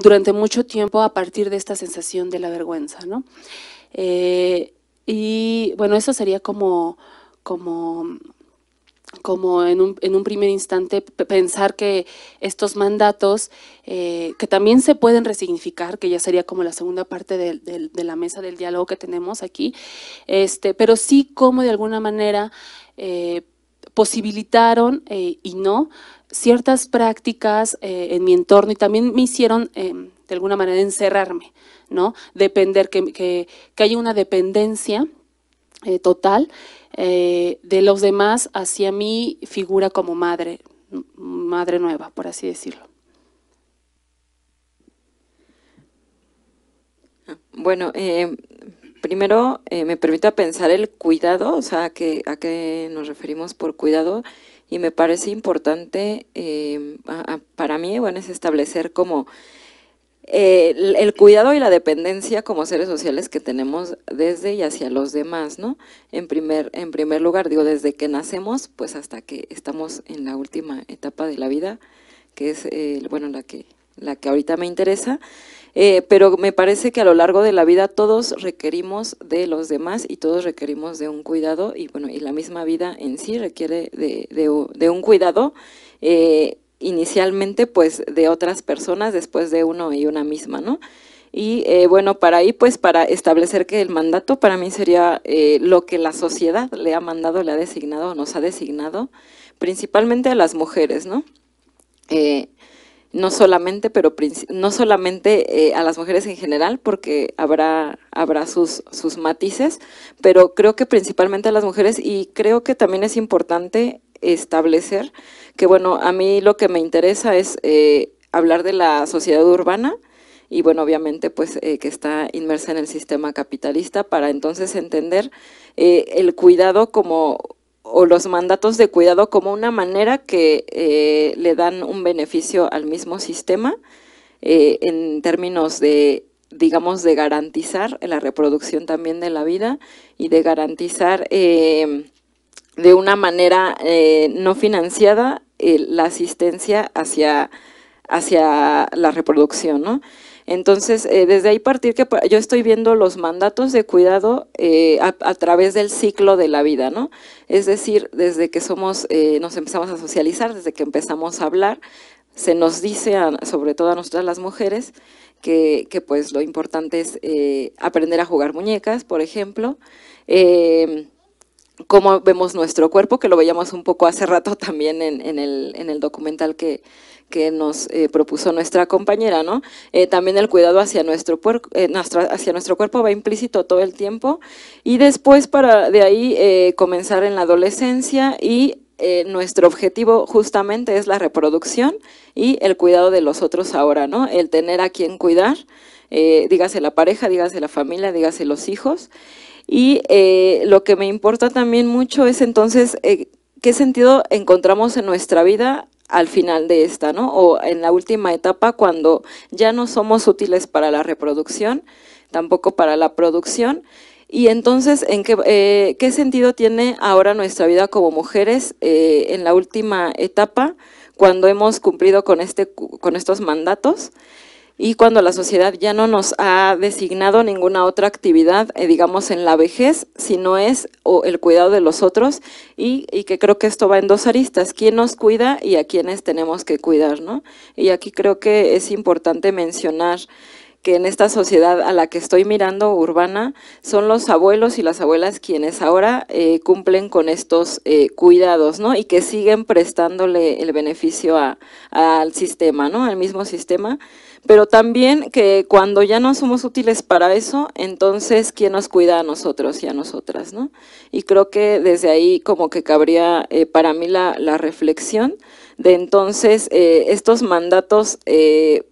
durante mucho tiempo a partir de esta sensación de la vergüenza, ¿no? Eh, y bueno, eso sería como, como, como en un, primer instante pensar que estos mandatos, eh, que también se pueden resignificar, que ya sería como la segunda parte de, la mesa del diálogo que tenemos aquí, este, pero sí como de alguna manera... Eh, posibilitaron eh, y no ciertas prácticas eh, en mi entorno y también me hicieron em, de alguna manera encerrarme, ¿no? Depender, que, que haya una dependencia eh, total de los demás hacia mi figura como madre, madre nueva, por así decirlo. Ah, bueno, em, primero eh, me permita pensar el cuidado, o sea, a qué, a qué nos referimos por cuidado, y me parece importante em, para mí, bueno, es establecer como eh, el, cuidado y la dependencia como seres sociales que tenemos desde y hacia los demás, ¿no? En primer, en primer lugar, digo, desde que nacemos, pues hasta que estamos en la última etapa de la vida, que es, bueno, la que, la que ahorita me interesa, eh, pero me parece que a lo largo de la vida todos requerimos de los demás y todos requerimos de un cuidado y bueno, y la misma vida en sí requiere de, un cuidado. Eh, inicialmente pues de otras personas, después de uno y una misma, ¿no? Y eh, bueno, para ahí, pues para establecer que el mandato para mí sería lo que la sociedad le ha mandado, le ha designado nos ha designado, principalmente a las mujeres, ¿no? no solamente, pero no solamente eh, a las mujeres en general, porque habrá, habrá sus, sus matices, pero creo que principalmente a las mujeres y creo que también es importante establecer que, bueno, a mí lo que me interesa es eh, hablar de la sociedad urbana y, bueno, obviamente, pues eh, que está inmersa en el sistema capitalista para entonces entender el cuidado como o los mandatos de cuidado como una manera que eh, le dan un beneficio al mismo sistema eh, en términos de, digamos, de garantizar la reproducción también de la vida y de garantizar em, de una manera eh, no financiada la asistencia hacia, hacia la reproducción, ¿no? Entonces, eh, desde ahí partir que yo estoy viendo los mandatos de cuidado eh, a, través del ciclo de la vida, ¿no? Es decir, desde que somos, eh, nos empezamos a socializar, desde que empezamos a hablar, se nos dice, sobre todo a nosotras las mujeres, que, pues lo importante es aprender a jugar muñecas, por ejemplo, em, cómo vemos nuestro cuerpo, que lo veíamos un poco hace rato también en el documental que, que nos eh, propuso nuestra compañera, ¿no? Eh, también el cuidado hacia nuestro, eh, hacia nuestro cuerpo va implícito todo el tiempo y después para de ahí comenzar en la adolescencia y nuestro objetivo justamente es la reproducción y el cuidado de los otros ahora, ¿no? El tener a quien cuidar, dígase la pareja, dígase la familia, dígase los hijos. Y lo que me importa también mucho es entonces qué sentido encontramos en nuestra vida al final de esta, ¿no? O en la última etapa cuando ya no somos útiles para la reproducción, tampoco para la producción. Y entonces, ¿en qué, eh, sentido tiene ahora nuestra vida como mujeres eh, en la última etapa cuando hemos cumplido con, este, con estos mandatos? y cuando la sociedad ya no nos ha designado ninguna otra actividad, eh, digamos, en la vejez, sino es el cuidado de los otros y, que creo que esto va en dos aristas, quién nos cuida y a quiénes tenemos que cuidar, ¿no? Y aquí creo que es importante mencionar que en esta sociedad a la que estoy mirando, urbana, son los abuelos y las abuelas quienes ahora eh, cumplen con estos eh, cuidados, ¿no? Y que siguen prestándole el beneficio al sistema, ¿no? Al mismo sistema pero también que cuando ya no somos útiles para eso, entonces ¿quién nos cuida a nosotros y a nosotras? ¿no? Y creo que desde ahí como que cabría eh, para mí la, reflexión de entonces eh, estos mandatos, eh,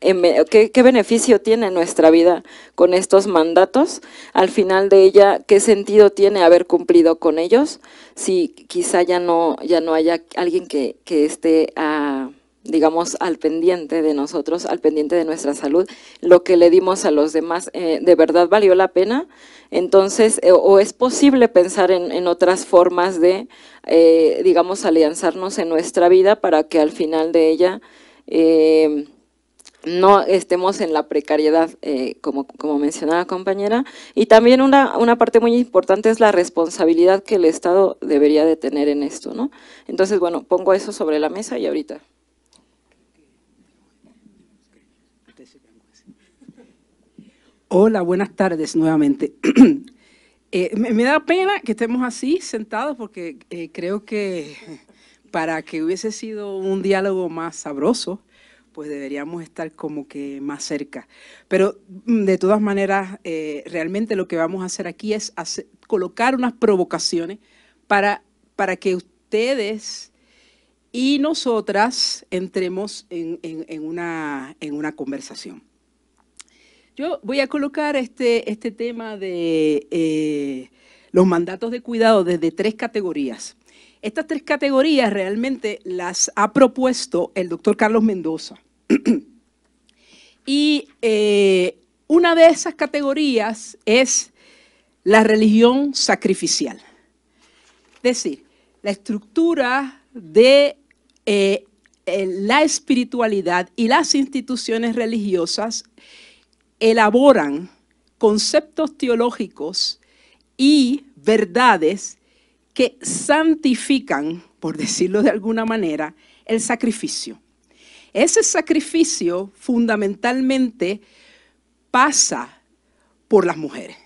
¿qué, beneficio tiene nuestra vida con estos mandatos? Al final de ella, ¿qué sentido tiene haber cumplido con ellos si quizá ya no, ya no haya alguien que, esté a digamos, al pendiente de nosotros, al pendiente de nuestra salud, lo que le dimos a los demás, eh, ¿de verdad valió la pena? Entonces, eh, o es posible pensar en, en otras formas de, eh, digamos, alianzarnos en nuestra vida para que al final de ella no estemos en la precariedad, como, como mencionaba la compañera. Y también una, una, parte muy importante es la responsabilidad que el Estado debería de tener en esto. ¿no? Entonces, bueno, pongo eso sobre la mesa y ahorita. Hola, buenas tardes nuevamente. Eh, me, da pena que estemos así sentados porque eh, creo que para que hubiese sido un diálogo más sabroso, pues deberíamos estar como que más cerca. Pero mm, de todas maneras, eh, realmente lo que vamos a hacer aquí es colocar unas provocaciones para, para que ustedes y nosotras entremos en, una, en una conversación. Yo voy a colocar este, este tema de eh, los mandatos de cuidado desde tres categorías. Estas tres categorías realmente las ha propuesto el doctor Carlos Mendoza. y eh, una de esas categorías es la religión sacrificial. Es decir, la estructura de eh, la espiritualidad y las instituciones religiosas elaboran conceptos teológicos y verdades que santifican, por decirlo de alguna manera, el sacrificio. Ese sacrificio fundamentalmente pasa por las mujeres.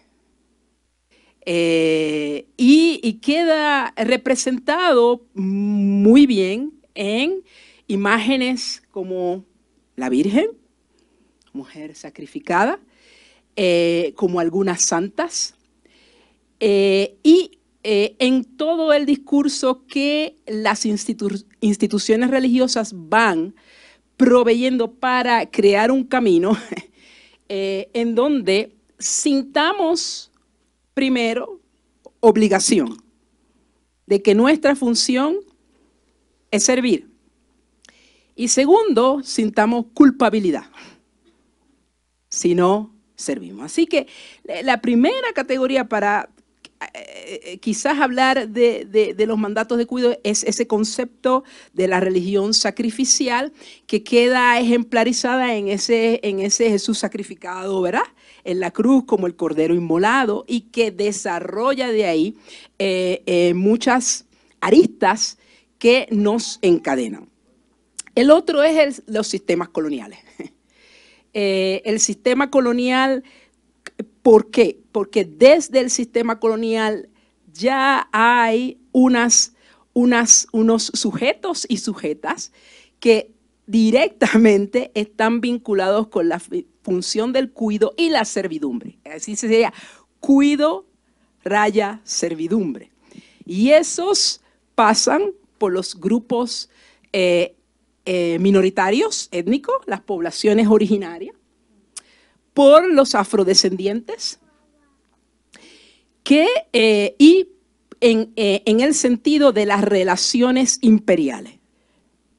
Eh, y, queda representado muy bien en imágenes como la Virgen, mujer sacrificada, eh, como algunas santas, eh, y eh, en todo el discurso que las instituciones religiosas van proveyendo para crear un camino en donde sintamos primero obligación de que nuestra función es servir. Y segundo, sintamos culpabilidad si no servimos. Así que eh, la primera categoría para eh, eh, quizás hablar de, los mandatos de cuidado es ese concepto de la religión sacrificial que queda ejemplarizada en ese, en ese Jesús sacrificado, ¿verdad? En la cruz como el cordero inmolado y que desarrolla de ahí muchas aristas que nos encadenan. El otro es los sistemas coloniales. Eh, el sistema colonial. ¿Por qué? Porque desde el sistema colonial ya hay unas, unos sujetos y sujetas que directamente están vinculados con la función del cuido y la servidumbre. Así se sería cuido, raya, servidumbre. Y esos pasan por los grupos eh, eh, minoritarios étnicos, las poblaciones originarias, por los afrodescendientes, que, eh, y en, eh, en, el sentido de las relaciones imperiales.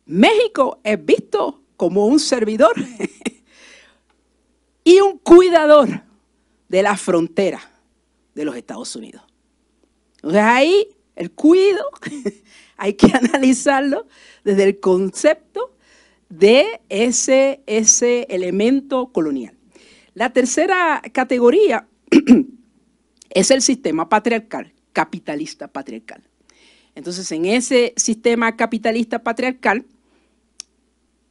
México es visto como un servidor y un cuidador de la frontera de los Estados Unidos. Entonces ahí el cuido hay que analizarlo desde el concepto de ese, ese elemento colonial. La tercera categoría es el sistema patriarcal, capitalista patriarcal. Entonces, en ese sistema capitalista patriarcal,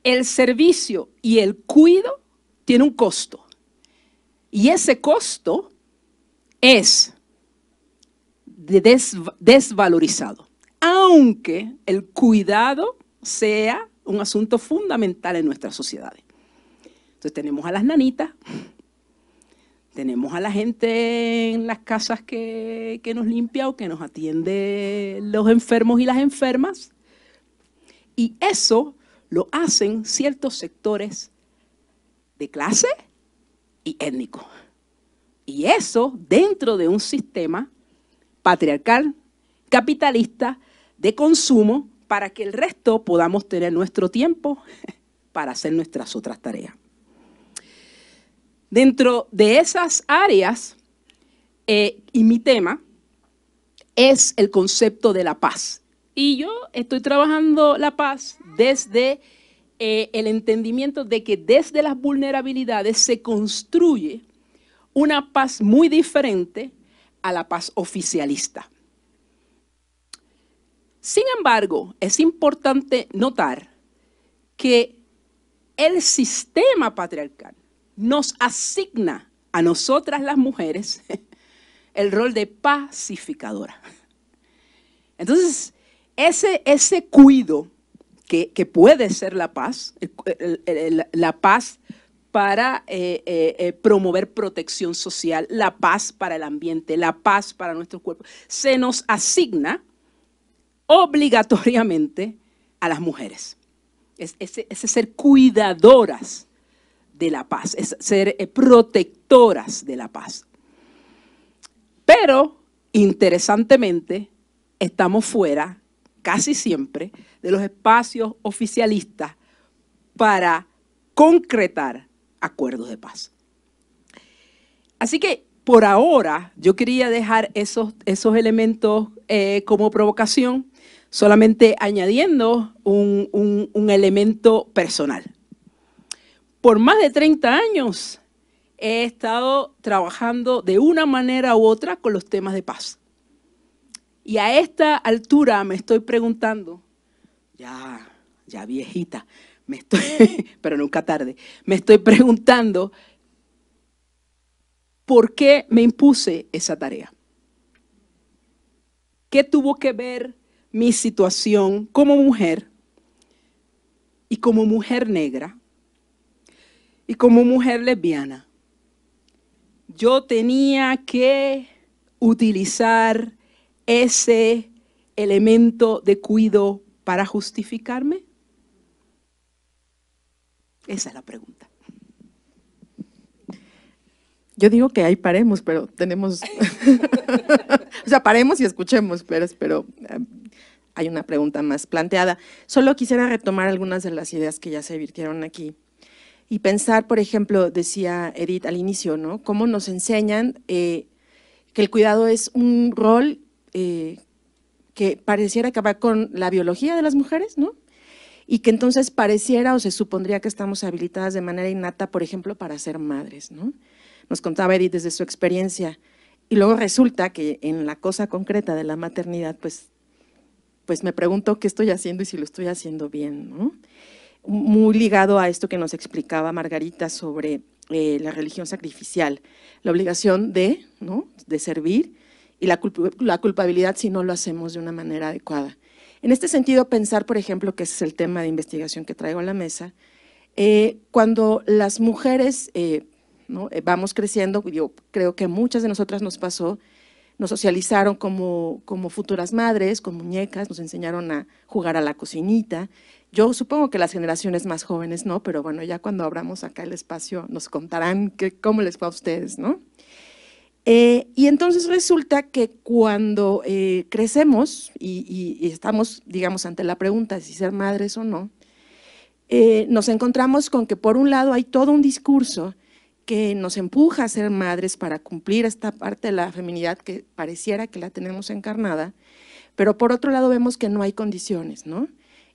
el servicio y el cuido tiene un costo. Y ese costo es desvalorizado aunque el cuidado sea un asunto fundamental en nuestras sociedades. Entonces tenemos a las nanitas, tenemos a la gente en las casas que, nos limpia o que nos atiende los enfermos y las enfermas, y eso lo hacen ciertos sectores de clase y étnico. Y eso dentro de un sistema patriarcal, capitalista, de consumo para que el resto podamos tener nuestro tiempo para hacer nuestras otras tareas. Dentro de esas áreas, eh, y mi tema es el concepto de la paz. Y yo estoy trabajando la paz desde eh, el entendimiento de que desde las vulnerabilidades se construye una paz muy diferente a la paz oficialista. Sin embargo, es importante notar que el sistema patriarcal nos asigna a nosotras las mujeres el rol de pacificadora. Entonces, ese, ese cuido que, puede ser la paz, la paz para eh, eh, eh, promover protección social, la paz para el ambiente, la paz para nuestros cuerpos, se nos asigna obligatoriamente a las mujeres. Es, ser cuidadoras de la paz, es ser eh, protectoras de la paz. Pero, interesantemente, estamos fuera casi siempre de los espacios oficialistas para concretar acuerdos de paz. Así que por ahora yo quería dejar esos, esos elementos eh, como provocación solamente añadiendo un, elemento personal. Por más de 30 años he estado trabajando de una manera u otra con los temas de paz. Y a esta altura me estoy preguntando, ya, ya viejita, me estoy, pero nunca tarde, me estoy preguntando por qué me impuse esa tarea. ¿Qué tuvo que ver mi situación como mujer y como mujer negra y como mujer lesbiana. Yo tenía que utilizar ese elemento de cuido para justificarme? Esa es la pregunta. Yo digo que ahí paremos, pero tenemos, o sea, paremos y escuchemos, pero, pero eh, hay una pregunta más planteada. Solo quisiera retomar algunas de las ideas que ya se virtieron aquí y pensar, por ejemplo, decía Edith al inicio, ¿no? Cómo nos enseñan eh, que el cuidado es un rol eh, que pareciera acabar con la biología de las mujeres, ¿no? Y que entonces pareciera o se supondría que estamos habilitadas de manera innata, por ejemplo, para ser madres, ¿no? Nos contaba Edith desde su experiencia. Y luego resulta que en la cosa concreta de la maternidad, pues pues me pregunto qué estoy haciendo y si lo estoy haciendo bien. Muy ligado a esto que nos explicaba Margarita sobre eh, la religión sacrificial, la obligación de, ¿no? de servir y la, la culpabilidad si no lo hacemos de una manera adecuada. En este sentido, pensar, por ejemplo, que ese es el tema de investigación que traigo a la mesa, eh, cuando las mujeres eh, vamos creciendo, yo creo que muchas de nosotras nos pasó nos socializaron como, futuras madres, con muñecas, nos enseñaron a jugar a la cocinita. Yo supongo que las generaciones más jóvenes no, pero bueno, ya cuando abramos acá el espacio nos contarán cómo les fue a ustedes, ¿no? Eh, y entonces resulta que cuando eh, crecemos y, estamos, digamos, ante la pregunta de si ser madres o no, eh, nos encontramos con que por un lado hay todo un discurso que nos empuja a ser madres para cumplir esta parte de la feminidad que pareciera que la tenemos encarnada, pero por otro lado vemos que no hay condiciones, ¿no?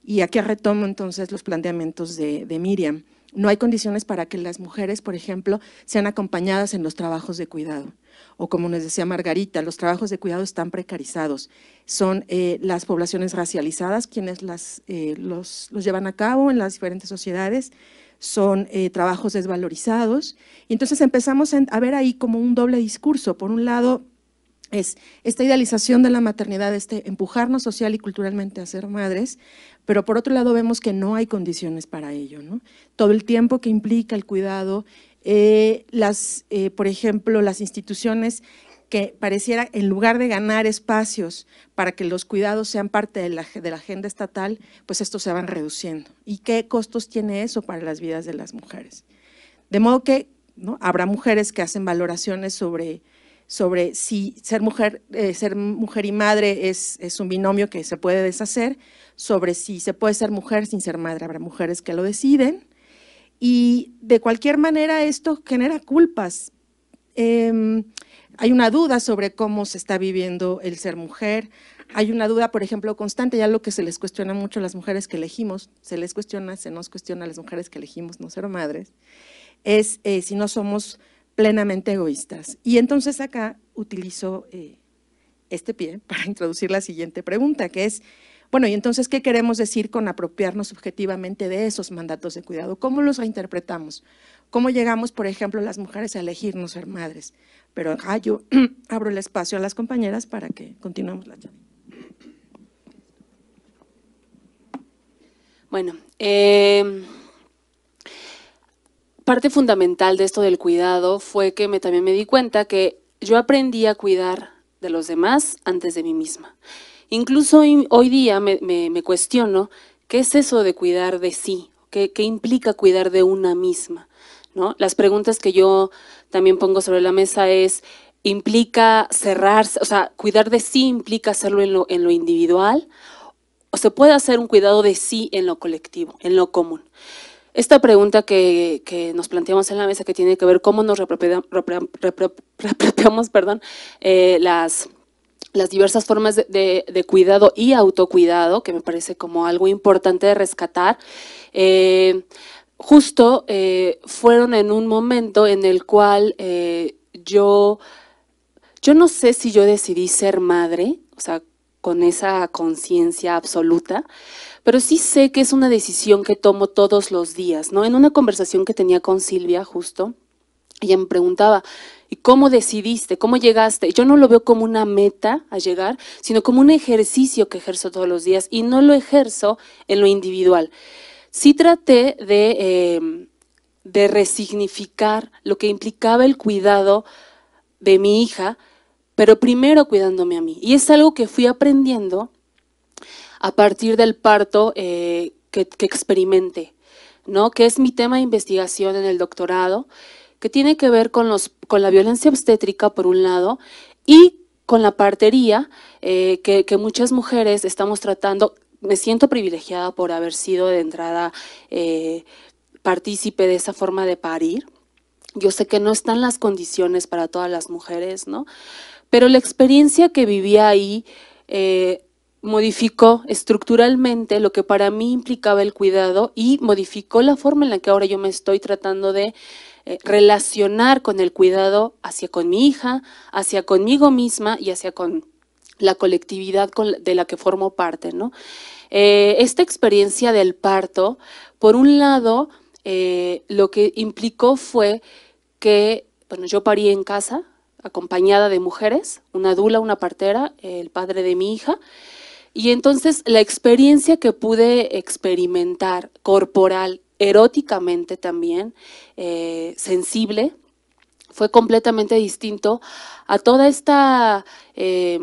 Y aquí retomo entonces los planteamientos de, Miriam. No hay condiciones para que las mujeres, por ejemplo, sean acompañadas en los trabajos de cuidado. O como nos decía Margarita, los trabajos de cuidado están precarizados. Son eh, las poblaciones racializadas quienes las, eh, los llevan a cabo en las diferentes sociedades son eh, trabajos desvalorizados. Y entonces empezamos a ver ahí como un doble discurso. Por un lado, es esta idealización de la maternidad, este empujarnos social y culturalmente a ser madres, pero por otro lado vemos que no hay condiciones para ello. Todo el tiempo que implica el cuidado, eh, las, eh, por ejemplo, las instituciones que pareciera, en lugar de ganar espacios para que los cuidados sean parte de la, agenda estatal, pues estos se van reduciendo. ¿Y qué costos tiene eso para las vidas de las mujeres? De modo que ¿no? habrá mujeres que hacen valoraciones sobre, sobre si ser mujer, eh, ser mujer y madre es, es un binomio que se puede deshacer, sobre si se puede ser mujer sin ser madre. Habrá mujeres que lo deciden. Y de cualquier manera esto genera culpas Em, hay una duda sobre cómo se está viviendo el ser mujer, hay una duda, por ejemplo, constante, ya lo que se les cuestiona mucho a las mujeres que elegimos, se les cuestiona, se nos cuestiona a las mujeres que elegimos no ser madres, es eh, si no somos plenamente egoístas. Y entonces acá utilizo eh, este pie para introducir la siguiente pregunta, que es, bueno, y entonces, ¿qué queremos decir con apropiarnos subjetivamente de esos mandatos de cuidado? ¿Cómo los interpretamos? ¿Cómo llegamos, por ejemplo, las mujeres a elegirnos ser madres? Pero ah, yo abro el espacio a las compañeras para que continuemos la charla. Bueno, em, parte fundamental de esto del cuidado fue que me, también me di cuenta que yo aprendí a cuidar de los demás antes de mí misma. Incluso hoy, día me, cuestiono qué es eso de cuidar de sí, qué, implica cuidar de una misma. ¿no? Las preguntas que yo también pongo sobre la mesa es, ¿implica cerrarse, o sea, cuidar de sí implica hacerlo en lo, individual? ¿O se puede hacer un cuidado de sí en lo colectivo, en lo común? Esta pregunta que, nos planteamos en la mesa que tiene que ver cómo nos reapropiamos perdón, eh, las, las diversas formas de, cuidado y autocuidado, que me parece como algo importante de rescatar, eh, justo eh, fueron en un momento en el cual eh, yo, yo no sé si yo decidí ser madre, o sea, con esa conciencia absoluta, pero sí sé que es una decisión que tomo todos los días, ¿no? En una conversación que tenía con Silvia justo, y me preguntaba, ¿y cómo decidiste? ¿Cómo llegaste? Yo no lo veo como una meta a llegar, sino como un ejercicio que ejerzo todos los días y no lo ejerzo en lo individual. Sí traté de, em, de resignificar lo que implicaba el cuidado de mi hija, pero primero cuidándome a mí. Y es algo que fui aprendiendo a partir del parto eh, que, que experimenté, ¿no? que es mi tema de investigación en el doctorado que tiene que ver con, los, con la violencia obstétrica, por un lado, y con la partería, eh, que, muchas mujeres estamos tratando. Me siento privilegiada por haber sido de entrada eh, partícipe de esa forma de parir. Yo sé que no están las condiciones para todas las mujeres, ¿no? Pero la experiencia que vivía ahí eh, modificó estructuralmente lo que para mí implicaba el cuidado y modificó la forma en la que ahora yo me estoy tratando de eh, relacionar con el cuidado hacia con mi hija, hacia conmigo misma y hacia con la colectividad de la que formo parte. ¿no? Eh, esta experiencia del parto, por un lado, eh, lo que implicó fue que, bueno, yo parí en casa, acompañada de mujeres, una dula, una partera, el padre de mi hija, y entonces la experiencia que pude experimentar corporal eróticamente también, eh, sensible, fue completamente distinto a toda esta eh,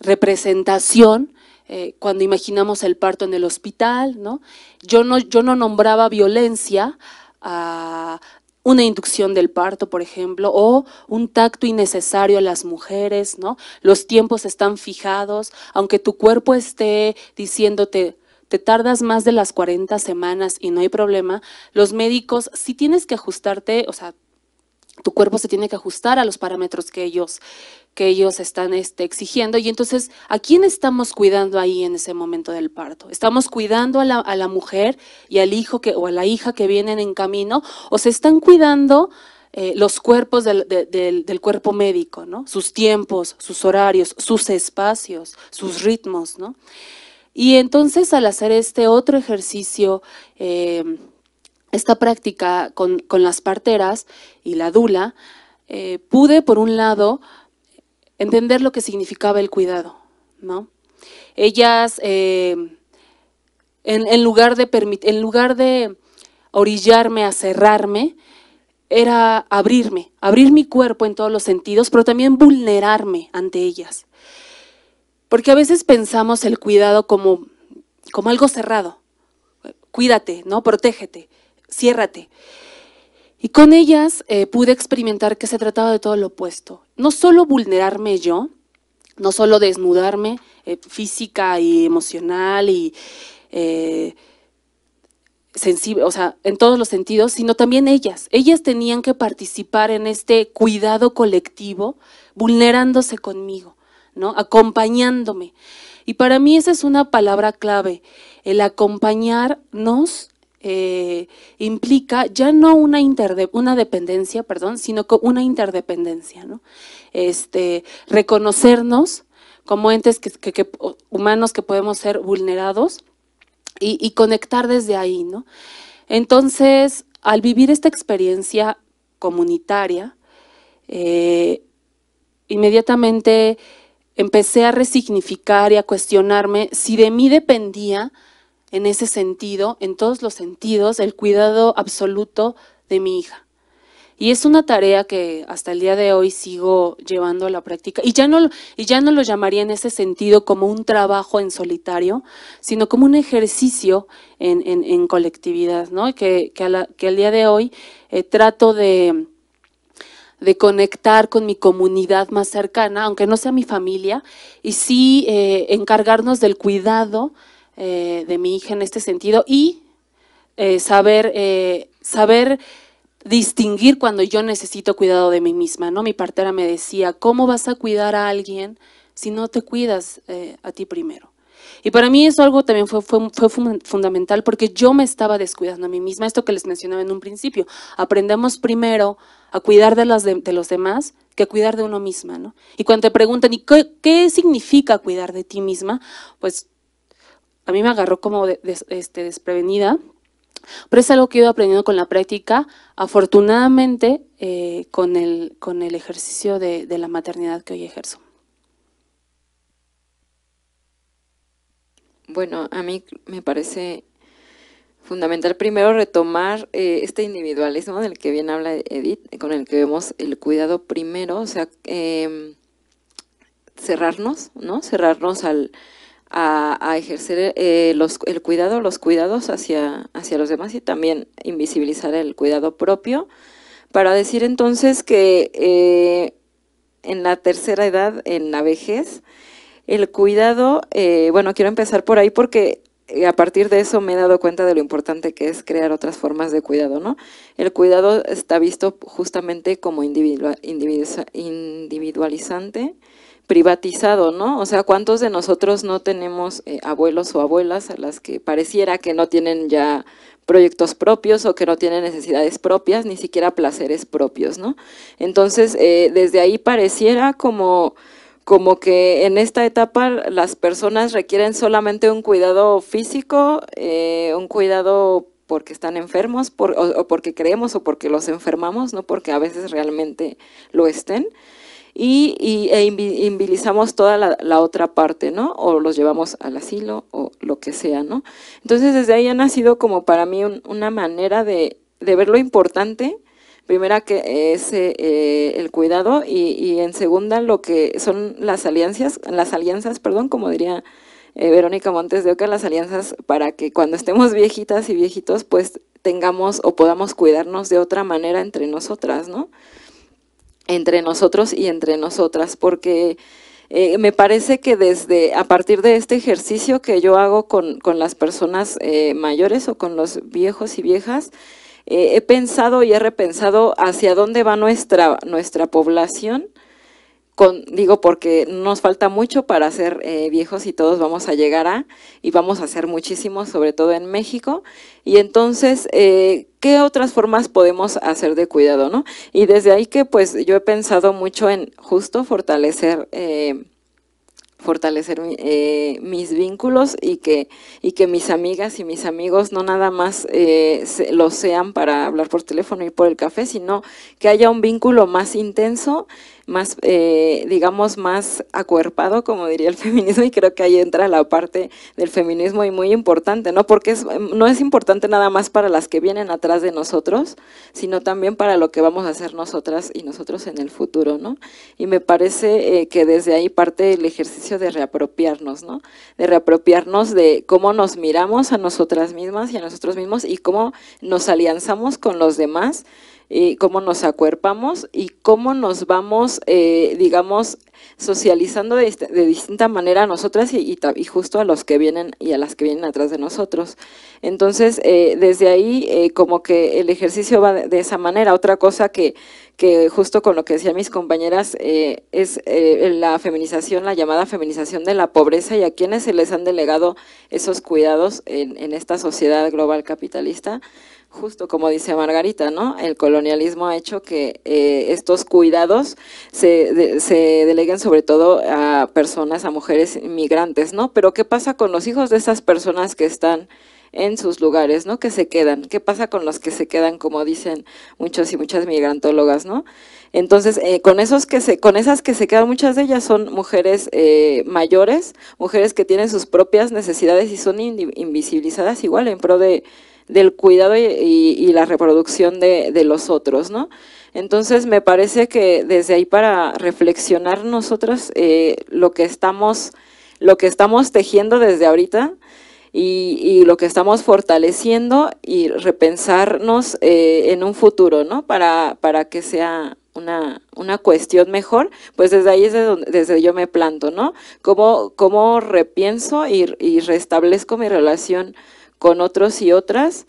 representación eh, cuando imaginamos el parto en el hospital, ¿no? Yo no, yo no nombraba violencia a una inducción del parto, por ejemplo, o un tacto innecesario a las mujeres, ¿no? Los tiempos están fijados, aunque tu cuerpo esté diciéndote te tardas más de las 40 semanas y no hay problema, los médicos sí tienes que ajustarte, o sea, tu cuerpo se tiene que ajustar a los parámetros que ellos, que ellos están este, exigiendo. Y entonces, ¿a quién estamos cuidando ahí en ese momento del parto? ¿Estamos cuidando a la, mujer y al hijo que, o a la hija que vienen en camino? ¿O se están cuidando eh, los cuerpos del, del, cuerpo médico, ¿no? sus tiempos, sus horarios, sus espacios, sus ritmos? ¿no? Y entonces al hacer este otro ejercicio, em, esta práctica con, las parteras y la dula, eh, pude por un lado entender lo que significaba el cuidado. ¿no? Ellas, em, en, lugar de en lugar de orillarme a cerrarme, era abrirme, abrir mi cuerpo en todos los sentidos, pero también vulnerarme ante ellas. Porque a veces pensamos el cuidado como, como algo cerrado. Cuídate, ¿no? Protégete, ciérrate. Y con ellas eh, pude experimentar que se trataba de todo lo opuesto. No solo vulnerarme yo, no solo desnudarme eh, física y emocional y eh, sensible, o sea, en todos los sentidos, sino también ellas. Ellas tenían que participar en este cuidado colectivo, vulnerándose conmigo. ¿no? Acompañándome. Y para mí esa es una palabra clave. El acompañarnos eh, implica ya no una, una dependencia, perdón, sino una interdependencia, Este, reconocernos como entes humanos que podemos ser vulnerados y, conectar desde ahí, ¿no? Entonces, al vivir esta experiencia comunitaria, eh, inmediatamente empecé a resignificar y a cuestionarme si de mí dependía, en ese sentido, en todos los sentidos, el cuidado absoluto de mi hija. Y es una tarea que hasta el día de hoy sigo llevando a la práctica. Y ya, no, y ya no lo llamaría en ese sentido como un trabajo en solitario, sino como un ejercicio en, colectividad, ¿no? Que, que, al día de hoy eh, trato de, de conectar con mi comunidad más cercana, aunque no sea mi familia, y sí eh, encargarnos del cuidado eh, de mi hija en este sentido y eh, saber, saber distinguir cuando yo necesito cuidado de mí misma. ¿no? Mi partera me decía, ¿cómo vas a cuidar a alguien si no te cuidas a ti primero? Y para mí eso algo también fue, fue, fundamental porque yo me estaba descuidando a mí misma, esto que les mencionaba en un principio. Aprendemos primero a cuidar de los, de, los demás que a cuidar de uno misma, Y cuando te preguntan, ¿y qué, significa cuidar de ti misma? Pues a mí me agarró como este, desprevenida, pero es algo que he ido aprendiendo con la práctica, afortunadamente eh, con, el, con el ejercicio de, de la maternidad que hoy ejerzo. Bueno, a mí me parece fundamental primero retomar eh, este individualismo del que bien habla Edith, con el que vemos el cuidado primero, o sea, em, cerrarnos, ¿no? Cerrarnos al, a, ejercer eh, el cuidado, los cuidados hacia, hacia los demás y también invisibilizar el cuidado propio, para decir entonces que eh, en la tercera edad, en la vejez, el cuidado, bueno, quiero empezar por ahí porque y a partir de eso me he dado cuenta de lo importante que es crear otras formas de cuidado, ¿no? El cuidado está visto justamente como individualizante, privatizado, ¿no? O sea, ¿cuántos de nosotros no tenemos eh, abuelos o abuelas a las que pareciera que no tienen ya proyectos propios o que no tienen necesidades propias, ni siquiera placeres propios, ¿no? Entonces, eh, desde ahí pareciera como como que en esta etapa las personas requieren solamente un cuidado físico, eh, un cuidado porque están enfermos o, porque creemos o porque los enfermamos, no porque a veces realmente lo estén. Y, y e toda la, otra parte, ¿no? O los llevamos al asilo o lo que sea, ¿no? Entonces desde ahí ha nacido como para mí una manera de, de ver lo importante primera que es eh, eh, el cuidado y, en segunda lo que son las alianzas, las alianzas, perdón, como diría eh, Verónica Montes de Oca, las alianzas para que cuando estemos viejitas y viejitos, pues tengamos o podamos cuidarnos de otra manera entre nosotras, ¿no? Entre nosotros y entre nosotras, porque me parece que desde a partir de este ejercicio que yo hago con, con las personas mayores o con los viejos y viejas, eh, he pensado y he repensado hacia dónde va nuestra, nuestra población. Con, digo porque nos falta mucho para ser eh, viejos y todos vamos a llegar a, y vamos a ser muchísimos, sobre todo en México. Y entonces, eh, ¿qué otras formas podemos hacer de cuidado? ¿no? Y desde ahí que pues yo he pensado mucho en justo fortalecer fortalecer eh, mis vínculos y que, y que mis amigas y mis amigos no nada más eh, lo sean para hablar por teléfono y por el café, sino que haya un vínculo más intenso más, eh, digamos, más acuerpado, como diría el feminismo, y creo que ahí entra la parte del feminismo y muy importante, ¿no? Porque em, no es importante nada más para las que vienen atrás de nosotros, sino también para lo que vamos a hacer nosotras y nosotros en el futuro, ¿no? Y me parece eh, que desde ahí parte el ejercicio de reapropiarnos, ¿no? De reapropiarnos de cómo nos miramos a nosotras mismas y a nosotros mismos y cómo nos alianzamos con los demás y cómo nos acuerpamos y cómo nos vamos, eh, digamos, socializando este, de, distinta manera a nosotras y, y, justo a los que vienen y a las que vienen atrás de nosotros. Entonces, eh, desde ahí, eh, como que el ejercicio va de, esa manera. Otra cosa que, que justo con lo que decían mis compañeras, es la feminización, la llamada feminización de la pobreza y a quienes se les han delegado esos cuidados en, en esta sociedad global capitalista justo como dice Margarita, ¿no? El colonialismo ha hecho que eh, estos cuidados se, deleguen sobre todo a personas, a mujeres inmigrantes, ¿no? Pero ¿qué pasa con los hijos de esas personas que están en sus lugares, ¿no? Que se quedan. ¿Qué pasa con los que se quedan, como dicen muchos y muchas migrantólogas, ¿no? Entonces, eh, con esos que se, con esas que se quedan, muchas de ellas son mujeres eh, mayores, mujeres que tienen sus propias necesidades y son invisibilizadas igual en pro de del cuidado y, la reproducción de, los otros, ¿no? Entonces me parece que desde ahí para reflexionar nosotros eh, lo que estamos lo que estamos tejiendo desde ahorita y, lo que estamos fortaleciendo y repensarnos eh, en un futuro, ¿no? Para, para que sea una, cuestión mejor, pues desde ahí es donde, desde yo me planto, ¿no? ¿Cómo, repienso y restablezco mi relación? con otros y otras.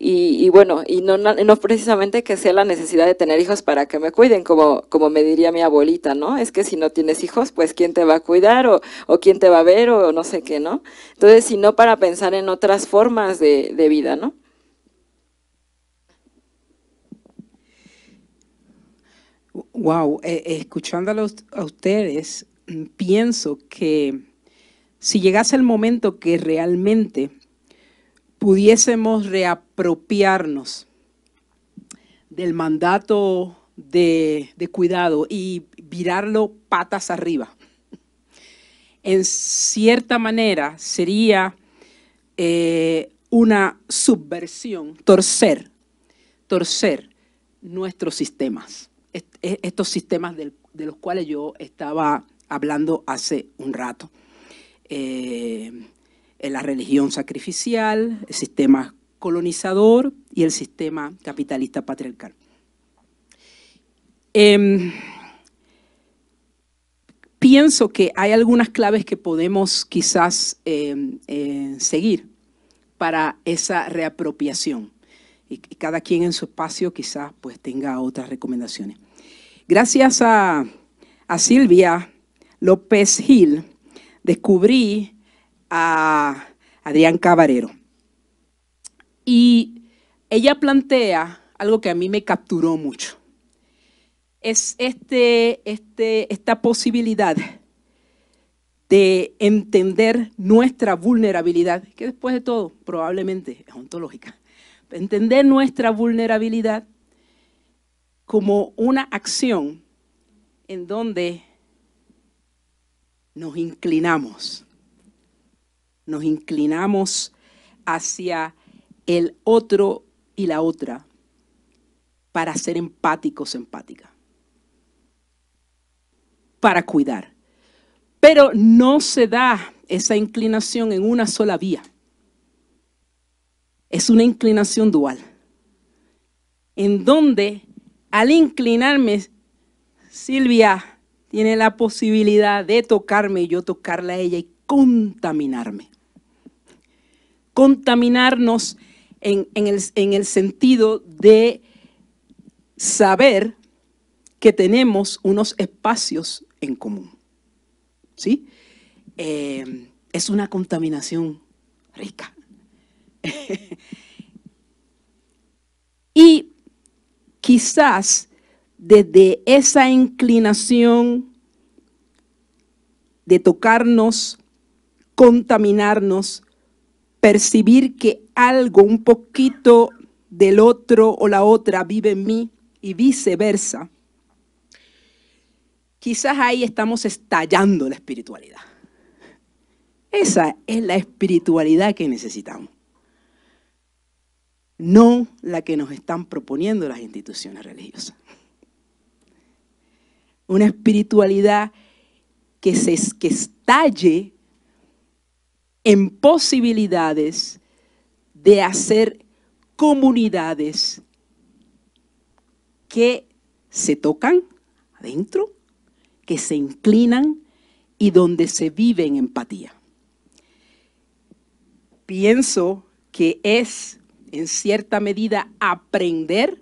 Y, bueno, y no, no, precisamente que sea la necesidad de tener hijos para que me cuiden, como, como me diría mi abuelita, ¿no? Es que si no tienes hijos, pues quién te va a cuidar o, quién te va a ver o no sé qué, ¿no? Entonces, sino para pensar en otras formas de, vida, ¿no? Wow, eh, escuchándolos a ustedes, pienso que si llegase el momento que realmente pudiésemos reapropiarnos del mandato de, cuidado y virarlo patas arriba. En cierta manera sería eh, una subversión, torcer, torcer nuestros sistemas, e-, estos sistemas de los cuales yo estaba hablando hace un rato. Eh, la religión sacrificial, el sistema colonizador y el sistema capitalista patriarcal. Em, pienso que hay algunas claves que podemos quizás em, eh, seguir para esa reapropiación. Y, cada quien en su espacio quizás pues tenga otras recomendaciones. Gracias a, a Silvia López Gil, descubrí a Adrián Cabarero. Y ella plantea algo que a mí me capturó mucho. Es este, este, esta posibilidad de entender nuestra vulnerabilidad, que después de todo probablemente es ontológica, entender nuestra vulnerabilidad como una acción en donde nos inclinamos nos inclinamos hacia el otro y la otra para ser empáticos, empática, para cuidar. Pero no se da esa inclinación en una sola vía. Es una inclinación dual, en donde al inclinarme, Silvia tiene la posibilidad de tocarme y yo tocarla a ella y contaminarme contaminarnos en, el, sentido de saber que tenemos unos espacios en común. ¿Sí? Eh, es una contaminación rica. y quizás desde esa inclinación de tocarnos, contaminarnos, percibir que algo, un poquito del otro o la otra vive en mí y viceversa, quizás ahí estamos estallando la espiritualidad. Esa es la espiritualidad que necesitamos, no la que nos están proponiendo las instituciones religiosas. Una espiritualidad que, se, que estalle en posibilidades de hacer comunidades que se tocan adentro, que se inclinan y donde se vive en empatía. Pienso que es, en cierta medida, aprender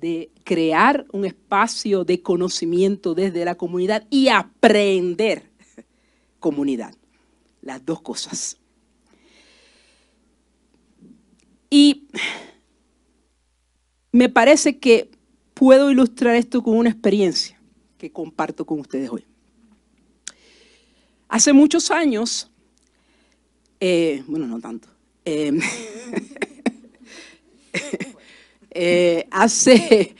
de crear un espacio de conocimiento desde la comunidad y aprender comunidad. Las dos cosas. Y me parece que puedo ilustrar esto con una experiencia que comparto con ustedes hoy. Hace muchos años, eh, bueno, no tanto, eh, eh, hace,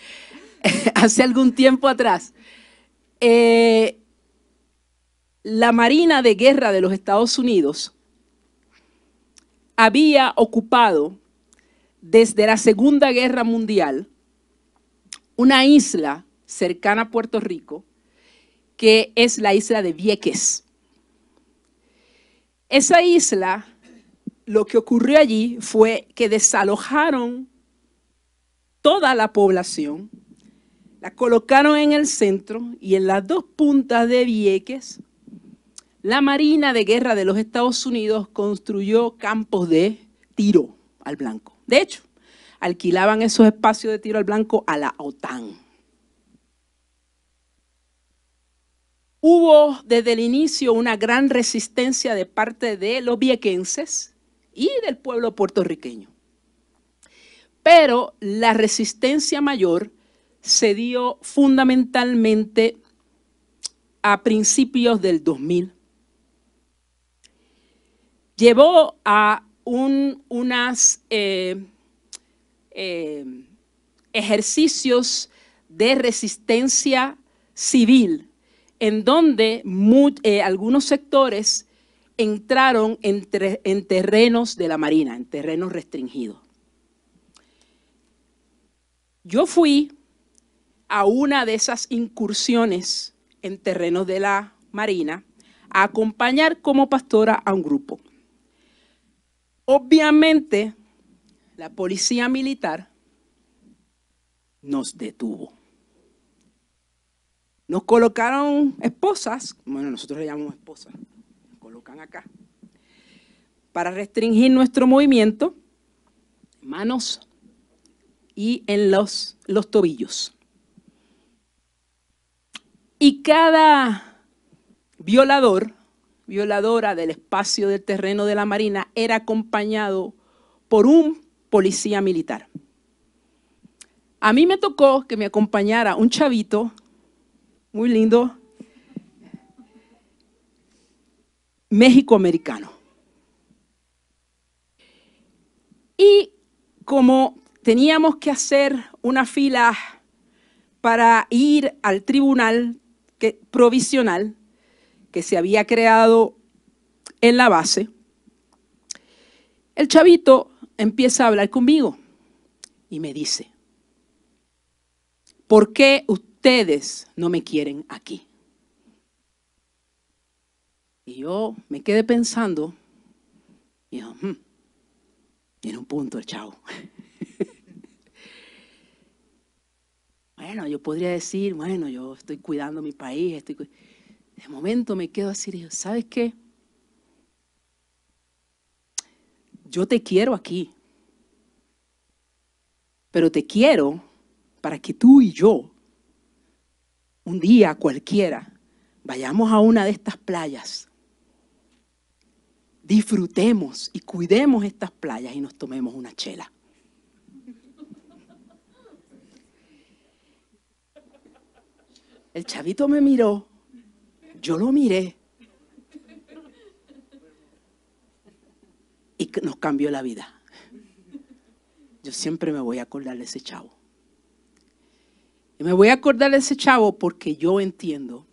hace algún tiempo atrás, la Marina de Guerra de los Estados Unidos había ocupado desde la Segunda Guerra Mundial una isla cercana a Puerto Rico, que es la isla de Vieques. Esa isla, lo que ocurrió allí fue que desalojaron toda la población, la colocaron en el centro y en las dos puntas de Vieques la Marina de Guerra de los Estados Unidos construyó campos de tiro al blanco. De hecho, alquilaban esos espacios de tiro al blanco a la OTAN. Hubo desde el inicio una gran resistencia de parte de los viequenses y del pueblo puertorriqueño. Pero la resistencia mayor se dio fundamentalmente a principios del 2000 llevó a unos eh, eh, ejercicios de resistencia civil, en donde eh, algunos sectores entraron en terrenos de la Marina, en terrenos restringidos. Yo fui a una de esas incursiones en terrenos de la Marina a acompañar como pastora a un grupo. Obviamente, la policía militar nos detuvo. Nos colocaron esposas, bueno, nosotros le llamamos esposas, nos colocan acá, para restringir nuestro movimiento, manos y en los, los tobillos. Y cada violador violadora del espacio del terreno de la Marina era acompañado por un policía militar. A mí me tocó que me acompañara un chavito, muy lindo, México-americano. Y como teníamos que hacer una fila para ir al tribunal provisional, que se había creado en la base, el chavito empieza a hablar conmigo y me dice, ¿por qué ustedes no me quieren aquí? Y yo me quedé pensando, y hmm, en un punto el chavo. bueno, yo podría decir, bueno, yo estoy cuidando mi país, estoy de momento me quedo así, digo, ¿sabes qué? Yo te quiero aquí, pero te quiero para que tú y yo, un día cualquiera, vayamos a una de estas playas, disfrutemos y cuidemos estas playas y nos tomemos una chela. El chavito me miró yo lo miré. Y nos cambió la vida. Yo siempre me voy a acordar de ese chavo. Y me voy a acordar de ese chavo porque yo entiendo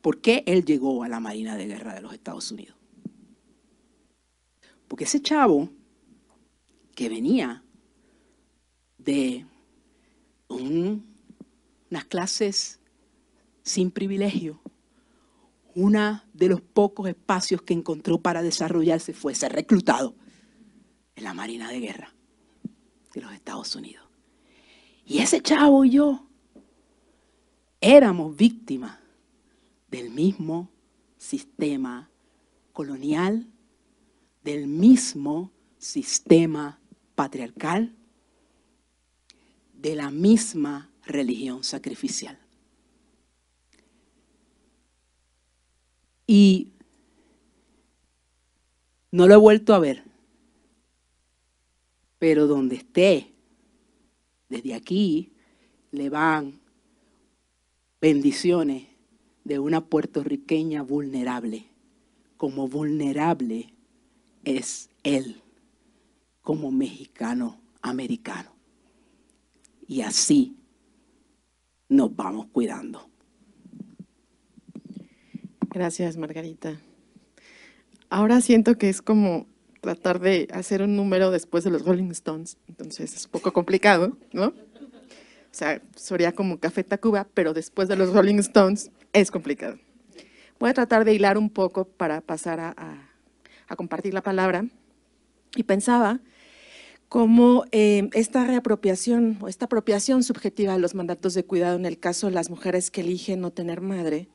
por qué él llegó a la Marina de Guerra de los Estados Unidos. Porque ese chavo que venía de unas clases sin privilegio, uno de los pocos espacios que encontró para desarrollarse fue ser reclutado en la Marina de Guerra de los Estados Unidos. Y ese chavo y yo éramos víctimas del mismo sistema colonial, del mismo sistema patriarcal, de la misma religión sacrificial. Y no lo he vuelto a ver. Pero donde esté, desde aquí, le van bendiciones de una puertorriqueña vulnerable, como vulnerable es él, como mexicano americano. Y así nos vamos cuidando. Gracias, Margarita. Ahora siento que es como tratar de hacer un número después de los Rolling Stones, entonces es un poco complicado, ¿no? O sea, sería como Café Tacuba, pero después de los Rolling Stones es complicado. Voy a tratar de hilar un poco para pasar a, compartir la palabra. Y pensaba cómo eh, esta reapropiación o esta apropiación subjetiva de los mandatos de cuidado en el caso de las mujeres que eligen no tener madre,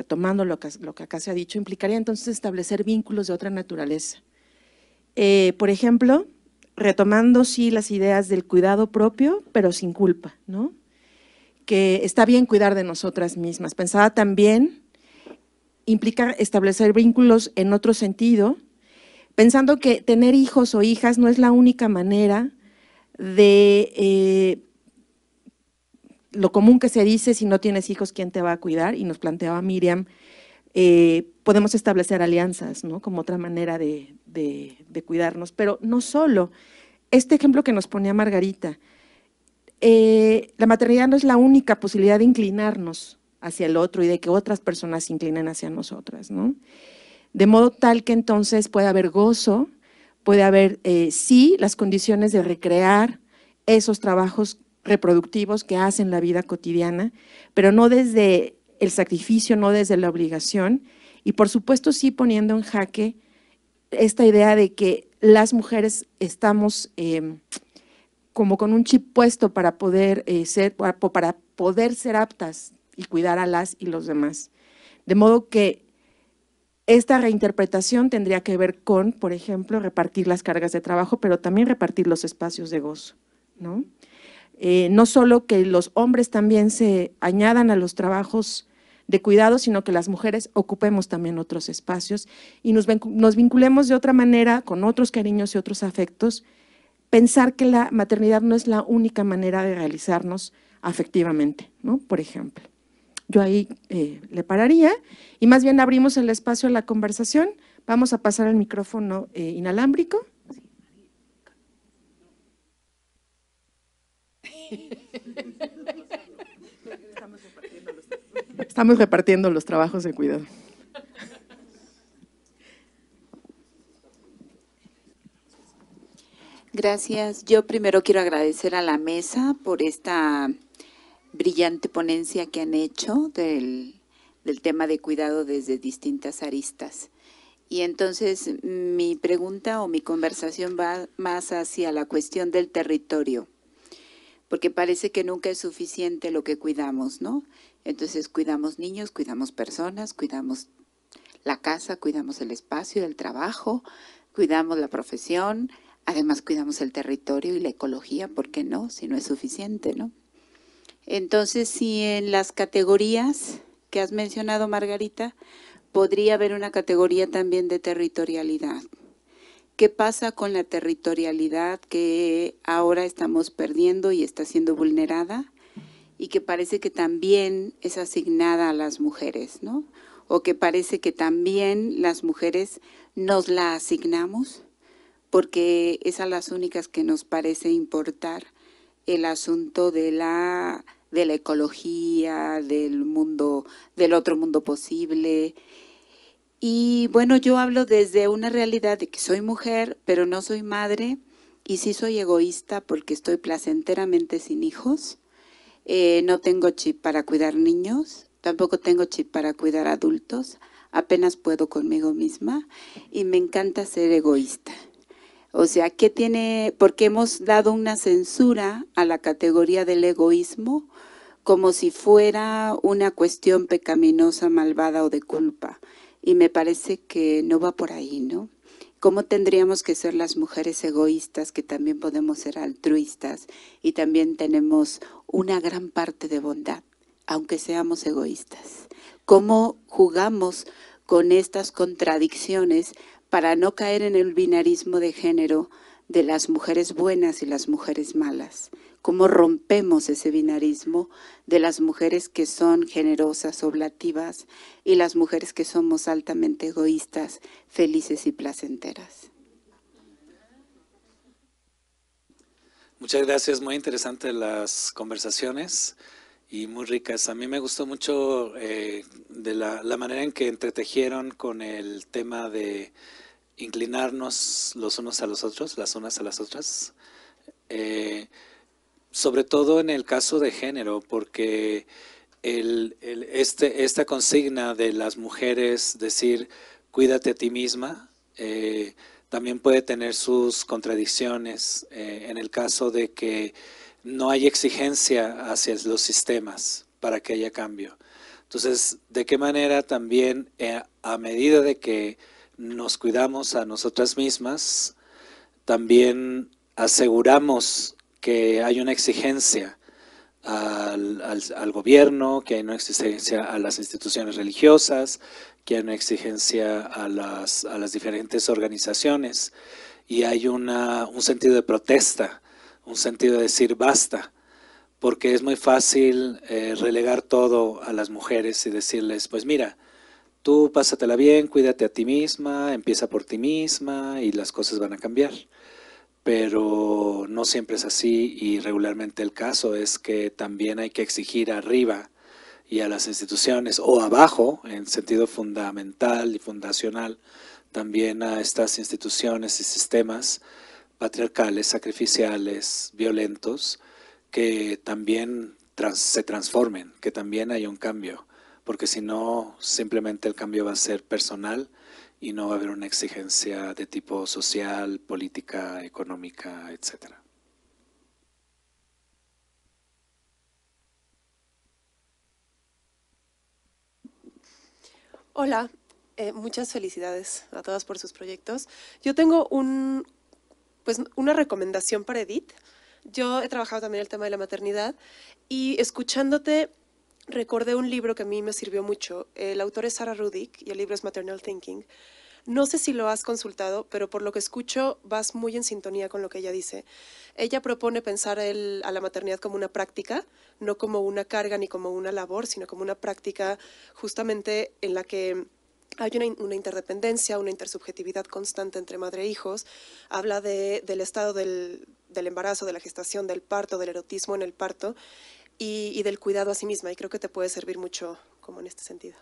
retomando lo que, acá se ha dicho, implicaría entonces establecer vínculos de otra naturaleza. Eh, por ejemplo, retomando sí las ideas del cuidado propio, pero sin culpa, ¿no? Que está bien cuidar de nosotras mismas. Pensaba también implica establecer vínculos en otro sentido, pensando que tener hijos o hijas no es la única manera de eh, lo común que se dice, si no tienes hijos, ¿quién te va a cuidar? Y nos planteaba Miriam, eh, podemos establecer alianzas, ¿no? Como otra manera de, cuidarnos. Pero no solo, este ejemplo que nos ponía Margarita, eh, la maternidad no es la única posibilidad de inclinarnos hacia el otro y de que otras personas se inclinen hacia nosotras, ¿no? De modo tal que entonces puede haber gozo, puede haber, eh, sí, las condiciones de recrear esos trabajos reproductivos que hacen la vida cotidiana, pero no desde el sacrificio, no desde la obligación, y por supuesto sí poniendo en jaque esta idea de que las mujeres estamos em, como con un chip puesto para poder eh, ser para poder ser aptas y cuidar a las y los demás. De modo que esta reinterpretación tendría que ver con, por ejemplo, repartir las cargas de trabajo, pero también repartir los espacios de gozo, ¿no? Eh, no solo que los hombres también se añadan a los trabajos de cuidado, sino que las mujeres ocupemos también otros espacios y nos, vinculemos de otra manera con otros cariños y otros afectos. Pensar que la maternidad no es la única manera de realizarnos afectivamente, ¿no? Por ejemplo. Yo ahí eh, le pararía y más bien abrimos el espacio a la conversación. Vamos a pasar el micrófono eh, inalámbrico Estamos repartiendo los, trabajos de cuidado. Gracias. Yo primero quiero agradecer a la mesa por esta brillante ponencia que han hecho del, tema de cuidado desde distintas aristas. Y entonces mi pregunta o mi conversación va más hacia la cuestión del territorio porque parece que nunca es suficiente lo que cuidamos, ¿no? Entonces cuidamos niños, cuidamos personas, cuidamos la casa, cuidamos el espacio, el trabajo, cuidamos la profesión, además cuidamos el territorio y la ecología, ¿por qué no? Si no es suficiente, ¿no? Entonces, si en las categorías que has mencionado, Margarita, podría haber una categoría también de territorialidad, ¿Qué pasa con la territorialidad que ahora estamos perdiendo y está siendo vulnerada? Y que parece que también es asignada a las mujeres, ¿no? O que parece que también las mujeres nos la asignamos porque es a las únicas que nos parece importar el asunto de la, de la ecología, del mundo, del otro mundo posible. Y bueno, yo hablo desde una realidad de que soy mujer, pero no soy madre y sí soy egoísta porque estoy placenteramente sin hijos. Eh, no tengo chip para cuidar niños, tampoco tengo chip para cuidar adultos, apenas puedo conmigo misma y me encanta ser egoísta. O sea, ¿qué tiene? Porque hemos dado una censura a la categoría del egoísmo como si fuera una cuestión pecaminosa, malvada o de culpa y me parece que no va por ahí, ¿no? ¿Cómo tendríamos que ser las mujeres egoístas que también podemos ser altruistas y también tenemos una gran parte de bondad, aunque seamos egoístas? ¿Cómo jugamos con estas contradicciones para no caer en el binarismo de género de las mujeres buenas y las mujeres malas? cómo rompemos ese binarismo de las mujeres que son generosas, oblativas, y las mujeres que somos altamente egoístas, felices y placenteras. Muchas gracias, muy interesantes las conversaciones y muy ricas. A mí me gustó mucho eh, de la, manera en que entretejieron con el tema de inclinarnos los unos a los otros, las unas a las otras. Eh, sobre todo en el caso de género, porque este, esta consigna de las mujeres decir cuídate a ti misma eh, también puede tener sus contradicciones eh, en el caso de que no hay exigencia hacia los sistemas para que haya cambio. Entonces, ¿de qué manera también eh, a medida de que nos cuidamos a nosotras mismas, también aseguramos que hay una exigencia al, al, gobierno, que hay una exigencia a las instituciones religiosas, que hay una exigencia a las, a las diferentes organizaciones y hay una, un sentido de protesta, un sentido de decir basta, porque es muy fácil eh, relegar todo a las mujeres y decirles, pues mira, tú pásatela bien, cuídate a ti misma, empieza por ti misma y las cosas van a cambiar pero no siempre es así y regularmente el caso es que también hay que exigir arriba y a las instituciones o abajo en sentido fundamental y fundacional también a estas instituciones y sistemas patriarcales, sacrificiales, violentos, que también se transformen, que también haya un cambio, porque si no, simplemente el cambio va a ser personal y no va a haber una exigencia de tipo social, política, económica, etcétera. Hola, eh, muchas felicidades a todas por sus proyectos. Yo tengo un, pues, una recomendación para Edith. Yo he trabajado también el tema de la maternidad y escuchándote recordé un libro que a mí me sirvió mucho. El autor es Sarah Ruddick y el libro es Maternal Thinking. No sé si lo has consultado, pero por lo que escucho vas muy en sintonía con lo que ella dice. Ella propone pensar a la maternidad como una práctica, no como una carga ni como una labor, sino como una práctica justamente en la que hay una, interdependencia, una intersubjetividad constante entre madre e hijos. Habla del estado del embarazo, de la gestación, del parto, del erotismo en el parto y, del cuidado a sí misma. Y creo que te puede servir mucho como en este sentido.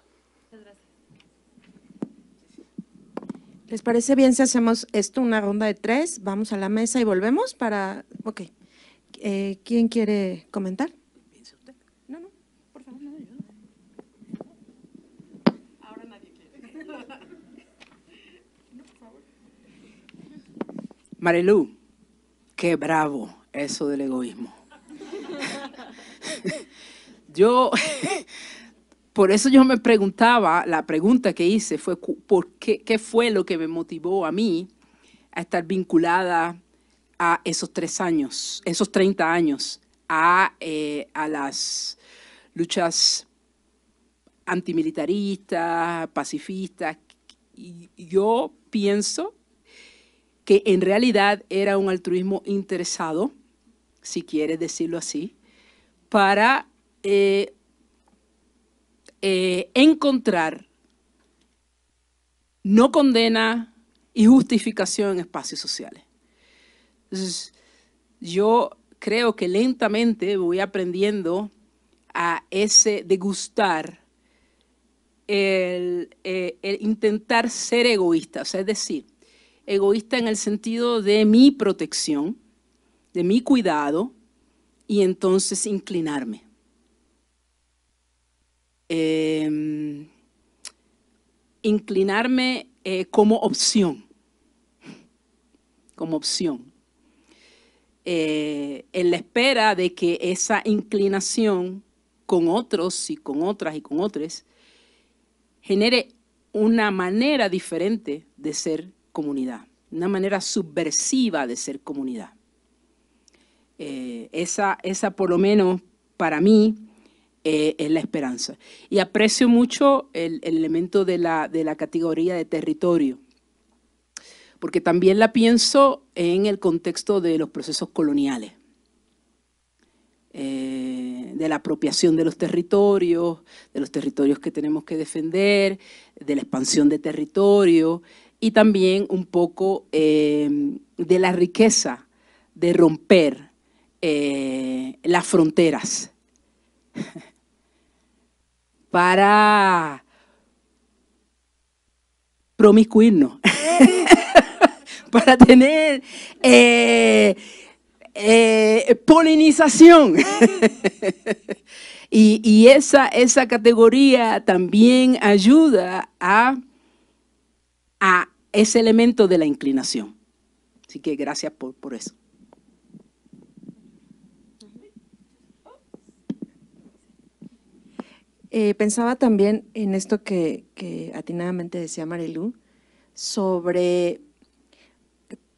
¿Les parece bien si hacemos esto, una ronda de tres? Vamos a la mesa y volvemos para… Ok. Eh, ¿Quién quiere comentar? No, no, por favor, Ahora nadie Marilu, qué bravo eso del egoísmo. Yo, por eso yo me preguntaba, la pregunta que hice fue, ¿por qué, fue lo que me motivó a mí a estar vinculada a esos tres años, esos 30 años, a, eh, a las luchas antimilitaristas, pacifistas? Y yo pienso que en realidad era un altruismo interesado, si quieres decirlo así, para eh, eh, encontrar no condena y justificación en espacios sociales. yo creo que lentamente voy aprendiendo a ese degustar, el, eh, intentar ser egoísta, es decir, egoísta en el sentido de mi protección, de mi cuidado, y entonces inclinarme. Em, inclinarme eh, como opción, como opción, eh, en la espera de que esa inclinación con otros y con otras y con otros genere una manera diferente de ser comunidad, una manera subversiva de ser comunidad. Eh, esa, esa, por lo menos para mí, eh, es la esperanza. Y aprecio mucho el, elemento de la, categoría de territorio, porque también la pienso en el contexto de los procesos coloniales, eh, de la apropiación de los territorios, de los territorios que tenemos que defender, de la expansión de territorio y también un poco de la riqueza de romper eh, las fronteras, para promiscuirnos, para tener eh, eh, polinización. y, y esa, esa categoría también ayuda a, a ese elemento de la inclinación. Así que gracias por, por eso. Eh, pensaba también en esto que, atinadamente decía Marilu, sobre,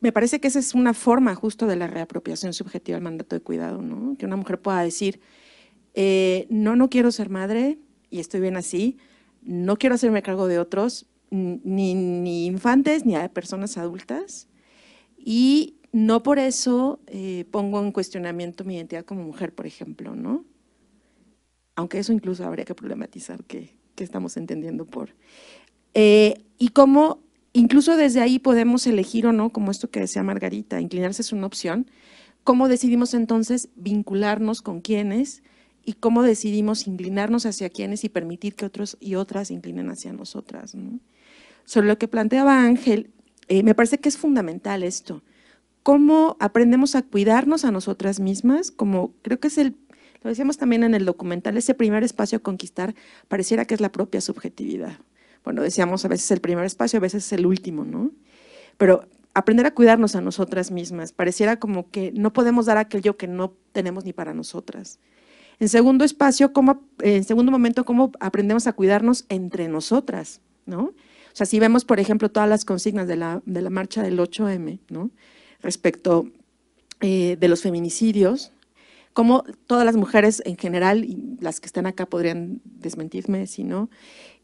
me parece que esa es una forma justo de la reapropiación subjetiva del mandato de cuidado, ¿no? que una mujer pueda decir, eh, no, no quiero ser madre y estoy bien así, no quiero hacerme cargo de otros, ni, infantes ni de personas adultas, y no por eso eh, pongo en cuestionamiento mi identidad como mujer, por ejemplo, ¿no? aunque eso incluso habría que problematizar qué, estamos entendiendo por. Eh, y cómo incluso desde ahí podemos elegir o no, como esto que decía Margarita, inclinarse es una opción, cómo decidimos entonces vincularnos con quienes y cómo decidimos inclinarnos hacia quienes y permitir que otros y otras inclinen hacia nosotras. Sobre lo que planteaba Ángel, eh, me parece que es fundamental esto, cómo aprendemos a cuidarnos a nosotras mismas, como creo que es el lo decíamos también en el documental, ese primer espacio a conquistar pareciera que es la propia subjetividad. Bueno, decíamos a veces el primer espacio, a veces el último, ¿no? Pero aprender a cuidarnos a nosotras mismas, pareciera como que no podemos dar aquello que no tenemos ni para nosotras. En segundo espacio, como en segundo momento, cómo aprendemos a cuidarnos entre nosotras, ¿no? O sea, si vemos, por ejemplo, todas las consignas de la, marcha del 8M, ¿no? Respecto eh, de los feminicidios, como todas las mujeres en general, y las que están acá podrían desmentirme si no,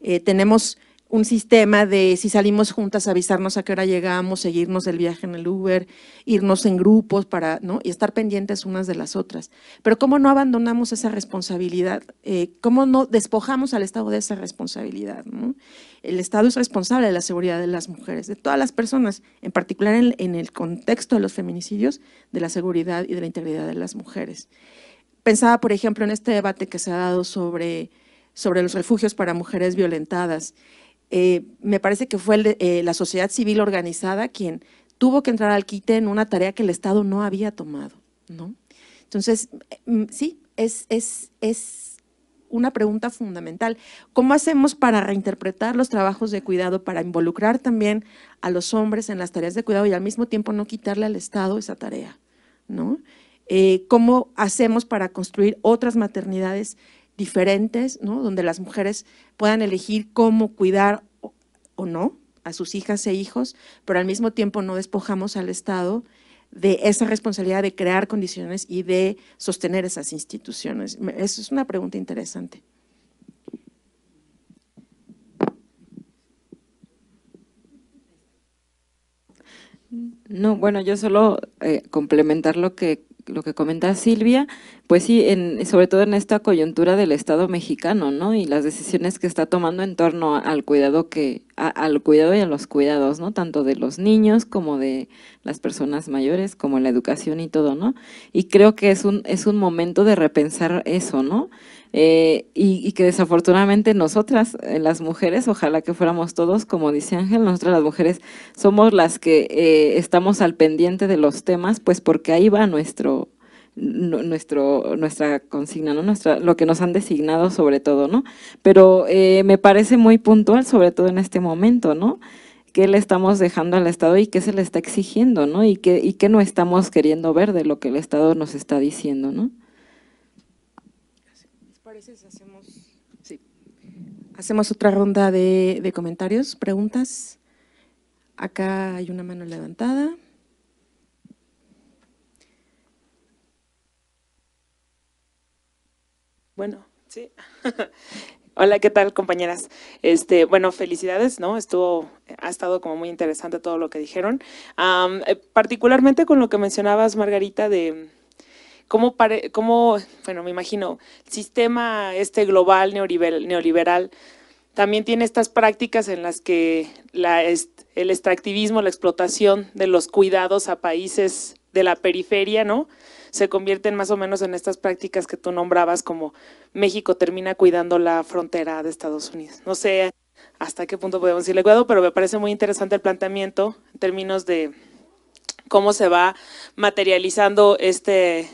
eh, tenemos un sistema de si salimos juntas, avisarnos a qué hora llegamos, seguirnos el viaje en el Uber, irnos en grupos para, ¿no? Y estar pendientes unas de las otras. Pero cómo no abandonamos esa responsabilidad, eh, cómo no despojamos al Estado de esa responsabilidad, El Estado es responsable de la seguridad de las mujeres, de todas las personas, en particular en, el contexto de los feminicidios, de la seguridad y de la integridad de las mujeres. Pensaba, por ejemplo, en este debate que se ha dado sobre, sobre los refugios para mujeres violentadas. Eh, me parece que fue eh, la sociedad civil organizada quien tuvo que entrar al quite en una tarea que el Estado no había tomado. ¿no? Entonces, mm, sí, es, una pregunta fundamental. ¿Cómo hacemos para reinterpretar los trabajos de cuidado, para involucrar también a los hombres en las tareas de cuidado y al mismo tiempo no quitarle al Estado esa tarea? ¿no? Eh, ¿Cómo hacemos para construir otras maternidades diferentes, ¿no? donde las mujeres puedan elegir cómo cuidar o, no a sus hijas e hijos, pero al mismo tiempo no despojamos al Estado de esa responsabilidad de crear condiciones y de sostener esas instituciones. Esa es una pregunta interesante. No, bueno, yo solo eh, complementar lo que lo que comenta Silvia, pues sí, sobre todo en esta coyuntura del Estado mexicano, ¿no? Y las decisiones que está tomando en torno al cuidado que, al cuidado y a los cuidados, ¿no? Tanto de los niños como de las personas mayores, como la educación y todo, ¿no? Y creo que es un, es un momento de repensar eso, ¿no? Eh, y, que desafortunadamente nosotras, eh, las mujeres, ojalá que fuéramos todos, como dice Ángel, nosotras las mujeres somos las que eh, estamos al pendiente de los temas, pues porque ahí va nuestro nuestro nuestra consigna, ¿no? Nuestra, lo que nos han designado sobre todo, ¿no? Pero me parece muy puntual, sobre todo en este momento, ¿no? qué le estamos dejando al Estado y qué se le está exigiendo, ¿no? Y qué, y qué no estamos queriendo ver de lo que el Estado nos está diciendo, ¿no? hacemos, otra ronda de, comentarios, preguntas? Acá hay una mano levantada. Bueno, sí. Hola, ¿qué tal, compañeras? Este, bueno, felicidades, ¿no? Estuvo, ha estado como muy interesante todo lo que dijeron. Eh, particularmente con lo que mencionabas, Margarita, de cómo, pare, bueno, me imagino, el sistema este global neoliberal, también tiene estas prácticas en las que el extractivismo, la explotación de los cuidados a países de la periferia, ¿no? Se convierten más o menos en estas prácticas que tú nombrabas como México termina cuidando la frontera de Estados Unidos. No sé hasta qué punto podemos decirle cuidado, pero me parece muy interesante el planteamiento en términos de cómo se va materializando este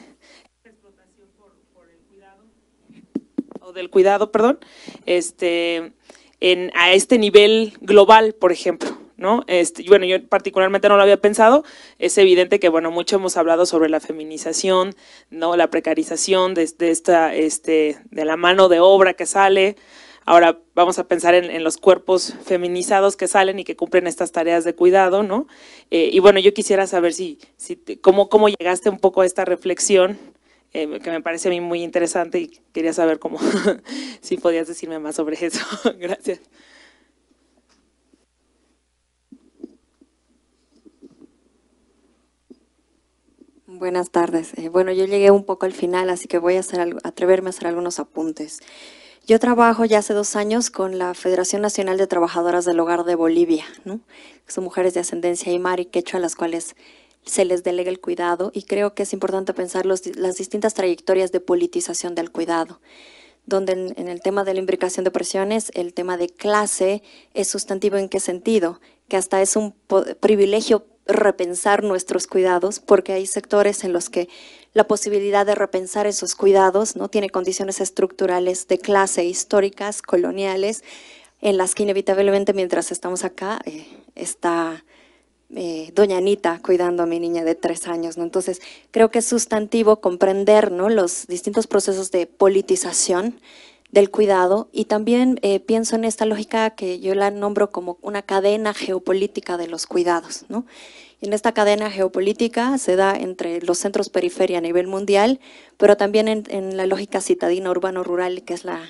o del cuidado, perdón, este, en, a este nivel global, por ejemplo. ¿No? Este, bueno, yo particularmente no lo había pensado. Es evidente que, bueno, mucho hemos hablado sobre la feminización, ¿no? La precarización de, esta, este, de la mano de obra que sale. Ahora vamos a pensar en, los cuerpos feminizados que salen y que cumplen estas tareas de cuidado, ¿no? Eh, y bueno, yo quisiera saber si, si cómo, cómo llegaste un poco a esta reflexión eh, que me parece a mí muy interesante y quería saber cómo, si podías decirme más sobre eso. Gracias. Buenas tardes. Eh, bueno, yo llegué un poco al final, así que voy a hacer atreverme a hacer algunos apuntes. Yo trabajo ya hace dos años con la Federación Nacional de Trabajadoras del Hogar de Bolivia, ¿no? son mujeres de ascendencia mar y quechua, las cuales se les delega el cuidado y creo que es importante pensar las distintas trayectorias de politización del cuidado donde en, el tema de la imbricación de presiones, el tema de clase es sustantivo en qué sentido, que hasta es un privilegio repensar nuestros cuidados, porque hay sectores en los que la posibilidad de repensar esos cuidados no tiene condiciones estructurales de clase históricas, coloniales, en las que inevitablemente mientras estamos acá eh, está eh, doña Anita cuidando a mi niña de tres años, ¿no? Entonces, creo que es sustantivo comprender, ¿no? Los distintos procesos de politización del cuidado y también eh, pienso en esta lógica que yo la nombro como una cadena geopolítica de los cuidados, ¿no? En esta cadena geopolítica se da entre los centros periferia a nivel mundial, pero también en, en la lógica citadina urbano-rural, que es la,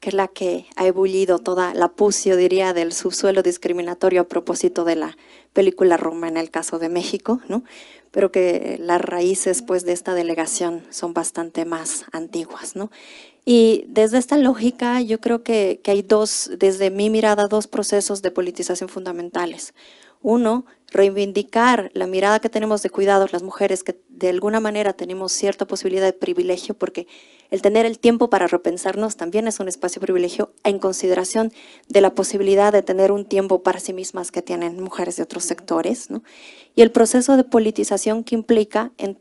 que es la que ha ebullido toda la pucio, diría, del subsuelo discriminatorio a propósito de la película Roma en el caso de México, ¿no? pero que las raíces pues, de esta delegación son bastante más antiguas. ¿no? Y desde esta lógica yo creo que, que hay dos, desde mi mirada, dos procesos de politización fundamentales. Uno, reivindicar la mirada que tenemos de cuidados las mujeres, que de alguna manera tenemos cierta posibilidad de privilegio, porque el tener el tiempo para repensarnos también es un espacio privilegio en consideración de la posibilidad de tener un tiempo para sí mismas que tienen mujeres de otros sectores, ¿no? y el proceso de politización que implica el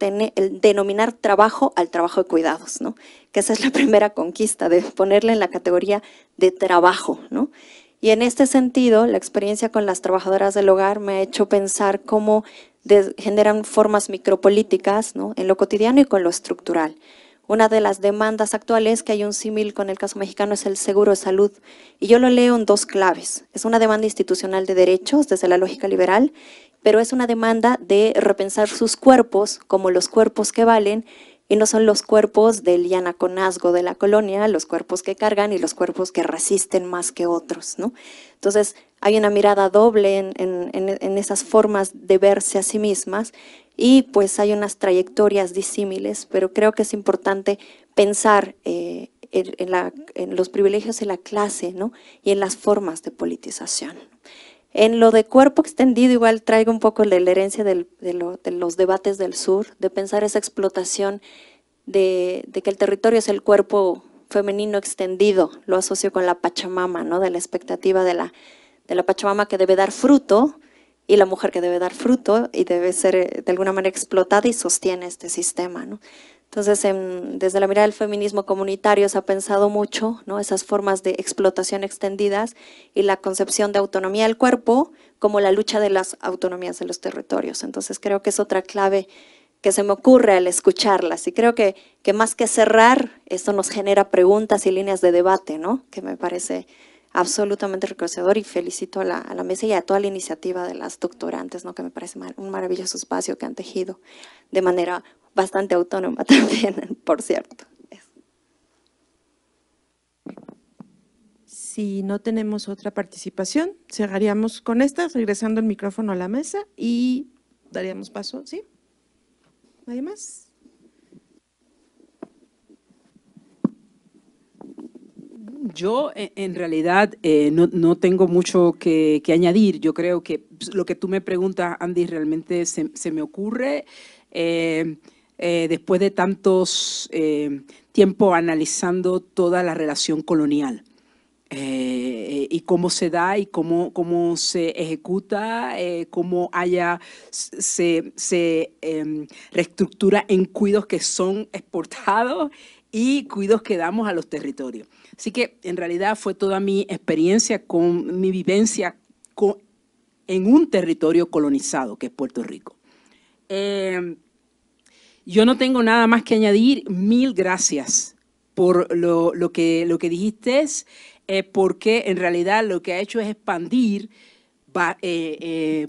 denominar trabajo al trabajo de cuidados, ¿no? que esa es la primera conquista, de ponerla en la categoría de trabajo. ¿no? Y en este sentido, la experiencia con las trabajadoras del hogar me ha hecho pensar cómo generan formas micropolíticas en lo cotidiano y con lo estructural. Una de las demandas actuales, que hay un símil con el caso mexicano, es el seguro de salud. Y yo lo leo en dos claves. Es una demanda institucional de derechos desde la lógica liberal, pero es una demanda de repensar sus cuerpos como los cuerpos que valen y no son los cuerpos del yanaconazgo de la colonia, los cuerpos que cargan y los cuerpos que resisten más que otros. ¿no? Entonces hay una mirada doble en, esas formas de verse a sí mismas y pues hay unas trayectorias disímiles, pero creo que es importante pensar eh, en, los privilegios y la clase ¿no? y en las formas de politización. En lo de cuerpo extendido, igual traigo un poco la, herencia de, los debates del sur, de pensar esa explotación de, que el territorio es el cuerpo femenino extendido, lo asocio con la Pachamama, ¿no? de la expectativa de la, de la Pachamama que debe dar fruto y la mujer que debe dar fruto y debe ser eh, de alguna manera explotada y sostiene este sistema. Entonces, em, desde la mirada del feminismo comunitario se ha pensado mucho ¿no? esas formas de explotación extendidas y la concepción de autonomía del cuerpo como la lucha de las autonomías de los territorios. Entonces, creo que es otra clave que se me ocurre al escucharlas. Y creo que, que más que cerrar, esto nos genera preguntas y líneas de debate, ¿no? que me parece absolutamente reconocedor y felicito a la, mesa y a toda la iniciativa de las doctorantes, ¿no? que me parece un maravilloso espacio que han tejido de manera bastante autónoma también, por cierto. Si no tenemos otra participación, cerraríamos con esta, regresando el micrófono a la mesa y daríamos paso, ¿sí? ¿Nadie más? Yo, e, en realidad, eh, no, tengo mucho que, añadir. Yo creo que pues, lo que tú me preguntas, Andy, realmente se, me ocurre. Eh, eh, después de tantos tiempos analizando toda la relación colonial y cómo se da y cómo, se ejecuta, cómo se, se em, reestructura en cuidos que son exportados y cuidos que damos a los territorios. Así que en realidad fue toda mi experiencia con mi vivencia en un territorio colonizado que es Puerto Rico. Em, yo no tengo nada más que añadir. Mil gracias por lo, que, dijiste, eh, porque en realidad lo que ha hecho es expandir eh, eh,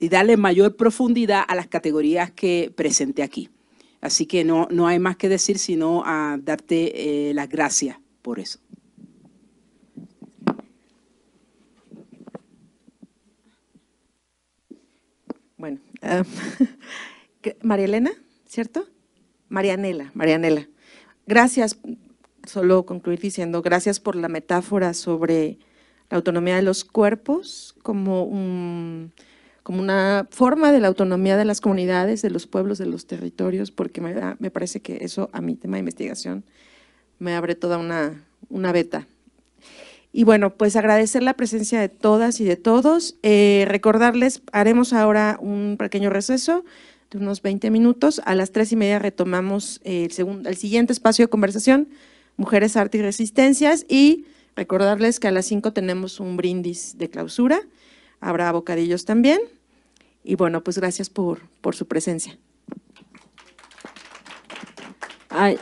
y darle mayor profundidad a las categorías que presenté aquí. Así que no, no hay más que decir sino a darte las gracias por eso. Bueno, ah, María Elena, ¿cierto? Marianela, Marianela. Gracias, solo concluir diciendo, gracias por la metáfora sobre la autonomía de los cuerpos como, como una forma de la autonomía de las comunidades, de los pueblos, de los territorios, porque me parece que eso a mi tema de investigación me abre toda una, una beta. Y bueno, pues agradecer la presencia de todas y de todos. Eh, recordarles, haremos ahora un pequeño receso de unos 20 minutos. A las tres y media retomamos el, segundo, el siguiente espacio de conversación, Mujeres, Arte y Resistencias. Y recordarles que a las 5 tenemos un brindis de clausura. Habrá bocadillos también. Y bueno, pues gracias por, por su presencia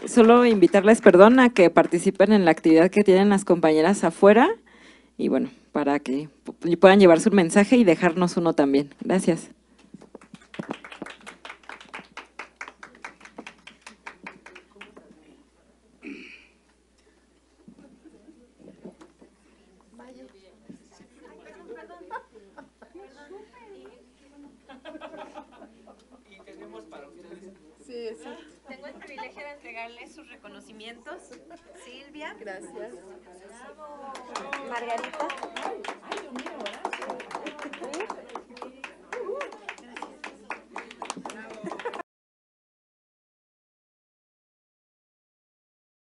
solo invitarles, perdón, a que participen en la actividad que tienen las compañeras afuera y bueno, para que puedan llevarse su mensaje y dejarnos uno también. Gracias. Silvia. Gracias. Margarita.